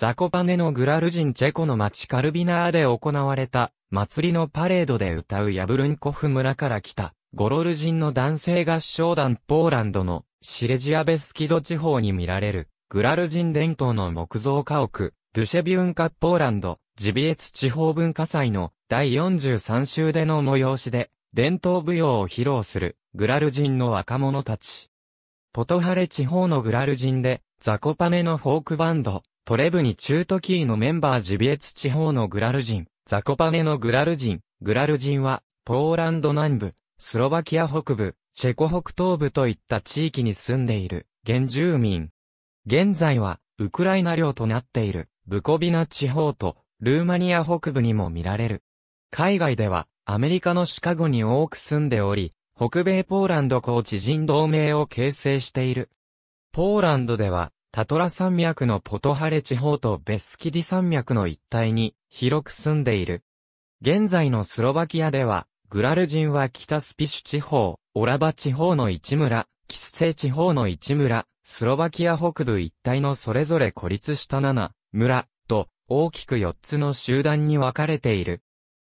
ザコパネのグラル人チェコの町カルビナーで行われた、祭りのパレードで歌うヤブルンコフ村から来た、ゴロル人の男性合唱団ポーランドのシレジアベスキド地方に見られる、グラル人伝統の木造家屋、ドゥシェビュンカポーランド、ジビエツ地方文化祭の第43週での催しで、伝統舞踊を披露する、グラル人の若者たち。ポトハレ地方のグラル人で、ザコパネのフォークバンド、トレブニ中トキーのメンバージビエツ地方のグラル人、ザコパネのグラル人、グラル人は、ポーランド南部、スロバキア北部、チェコ北東部といった地域に住んでいる、原住民。現在は、ウクライナ領となっている、ブコビナ地方と、ルーマニア北部にも見られる。海外では、アメリカのシカゴに多く住んでおり、北米ポーランド高知人同盟を形成している。ポーランドでは、タトラ山脈のポトハレ地方とベスキディ山脈の一帯に広く住んでいる。現在のスロバキアでは、グラル人は北スピシュ地方、オラバ地方の一村、キスセ地方の一村、スロバキア北部一帯のそれぞれ孤立した7村と大きく4つの集団に分かれている。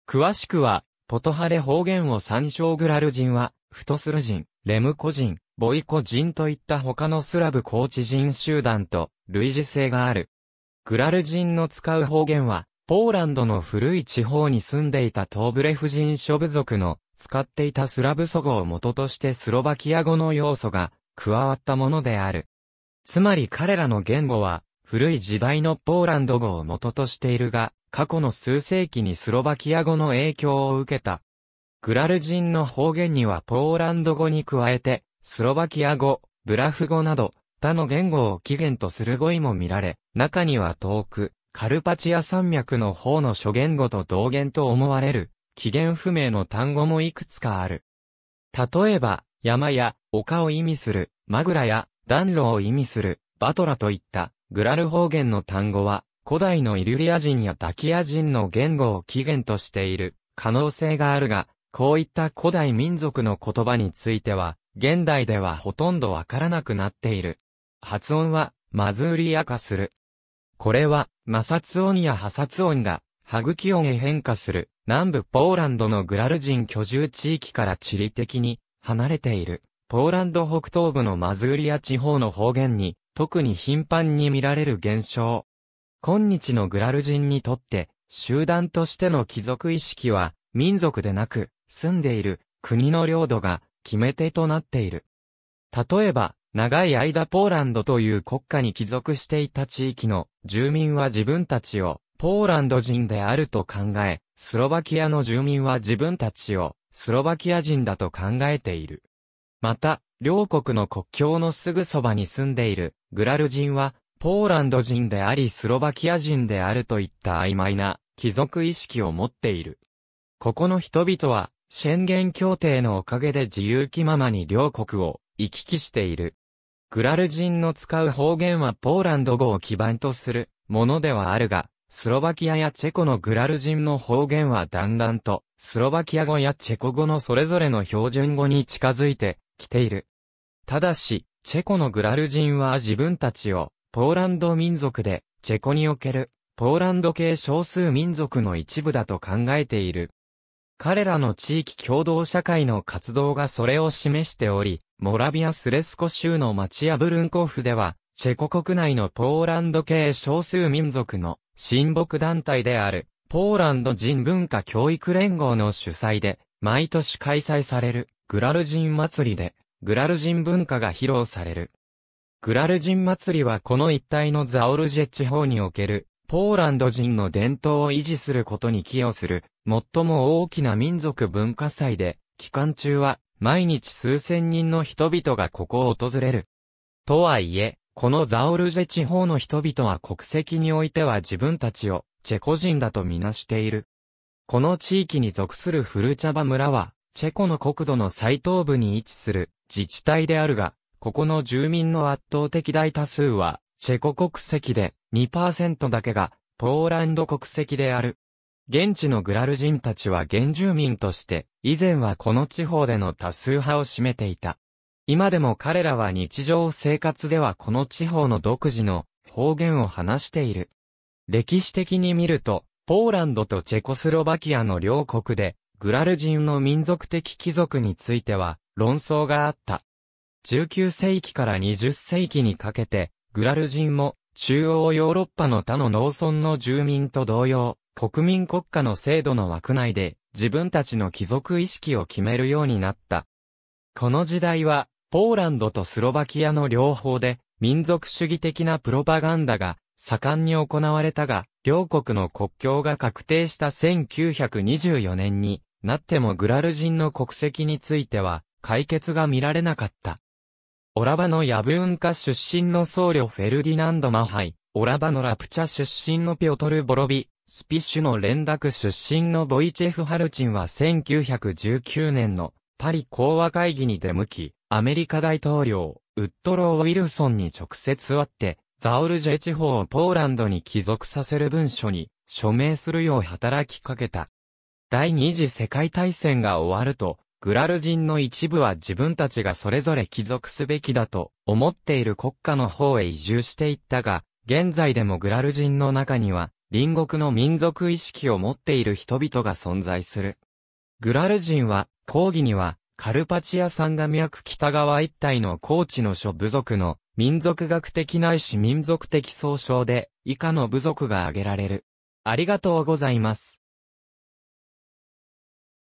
詳しくは、ポトハレ方言を参照グラル人は、フトスル人、レムコ人、ボイコ人といった他のスラブ高知人集団と類似性がある。グラル人の使う方言は、ポーランドの古い地方に住んでいたトーブレフ人諸部族の使っていたスラブ祖語を元としてスロバキア語の要素が加わったものである。つまり彼らの言語は古い時代のポーランド語を元としているが、過去の数世紀にスロバキア語の影響を受けた。グラル人の方言にはポーランド語に加えてスロバキア語、ブラフ語など、他の言語を起源とする語彙も見られ、中には遠く、カルパチア山脈の方の諸言語と同源と思われる、起源不明の単語もいくつかある。例えば、山や丘を意味する、マグラや暖炉を意味する、バトラといったグラル方言の単語は、古代のイリュリア人やダキア人の言語を起源としている可能性があるが、こういった古代民族の言葉については、現代ではほとんどわからなくなっている。発音は、マズーリア化する。これは、摩擦音や破殺音が、歯茎音へ変化する、南部ポーランドのグラル人居住地域から地理的に、離れている、ポーランド北東部のマズーリア地方の方言に、特に頻繁に見られる現象。今日のグラル人にとって、集団としての貴族意識は、民族でなく、住んでいる、国の領土が、決め手となっている。例えば、長い間ポーランドという国家に帰属していた地域の住民は自分たちをポーランド人であると考え、スロバキアの住民は自分たちをスロバキア人だと考えている。また、両国の国境のすぐそばに住んでいるグラル人はポーランド人でありスロバキア人であるといった曖昧な帰属意識を持っている。ここの人々は宣言協定のおかげで自由気ままに両国を行き来している。グラル人の使う方言はポーランド語を基盤とするものではあるが、スロバキアやチェコのグラル人の方言はだんだんと、スロバキア語やチェコ語のそれぞれの標準語に近づいてきている。ただし、チェコのグラル人は自分たちを、ポーランド民族で、チェコにおける、ポーランド系少数民族の一部だと考えている。彼らの地域共同社会の活動がそれを示しており、モラビア・スレスコ州の町やブルンコフでは、チェコ国内のポーランド系少数民族の親睦団体である、ポーランド人文化教育連合の主催で、毎年開催される、グラル人祭りで、グラル人文化が披露される。グラル人祭りはこの一帯のザオルジェ地方における、ポーランド人の伝統を維持することに寄与する、最も大きな民族文化祭で、期間中は毎日数千人の人々がここを訪れる。とはいえ、このザオルジェ地方の人々は国籍においては自分たちをチェコ人だとみなしている。この地域に属するフルチャバ村は、チェコの国土の最東部に位置する自治体であるが、ここの住民の圧倒的大多数は、チェコ国籍で2%だけがポーランド国籍である。現地のグラル人たちは原住民として、以前はこの地方での多数派を占めていた。今でも彼らは日常生活ではこの地方の独自の方言を話している。歴史的に見ると、ポーランドとチェコスロバキアの両国で、グラル人の民族的貴族については論争があった。19世紀から20世紀にかけて、グラル人も中央ヨーロッパの他の農村の住民と同様、国民国家の制度の枠内で自分たちの貴族意識を決めるようになった。この時代は、ポーランドとスロバキアの両方で、民族主義的なプロパガンダが盛んに行われたが、両国の国境が確定した1924年になってもグラル人の国籍については解決が見られなかった。オラバのヤブンカ出身の僧侶フェルディナンド・マハイ、オラバのラプチャ出身のピョトル・ボロビ、スピッシュの連絡出身のボイチェフ・ハルチンは1919年のパリ講和会議に出向き、アメリカ大統領、ウッドロー・ウィルソンに直接会って、ザオルジェ地方をポーランドに帰属させる文書に署名するよう働きかけた。第二次世界大戦が終わると、グラル人の一部は自分たちがそれぞれ帰属すべきだと思っている国家の方へ移住していったが、現在でもグラル人の中には、隣国の民族意識を持っている人々が存在する。グラル人は、講義には、カルパチア山が脈北側一帯の高地の諸部族の民族学的ないし民族的総称で以下の部族が挙げられる。ありがとうございます。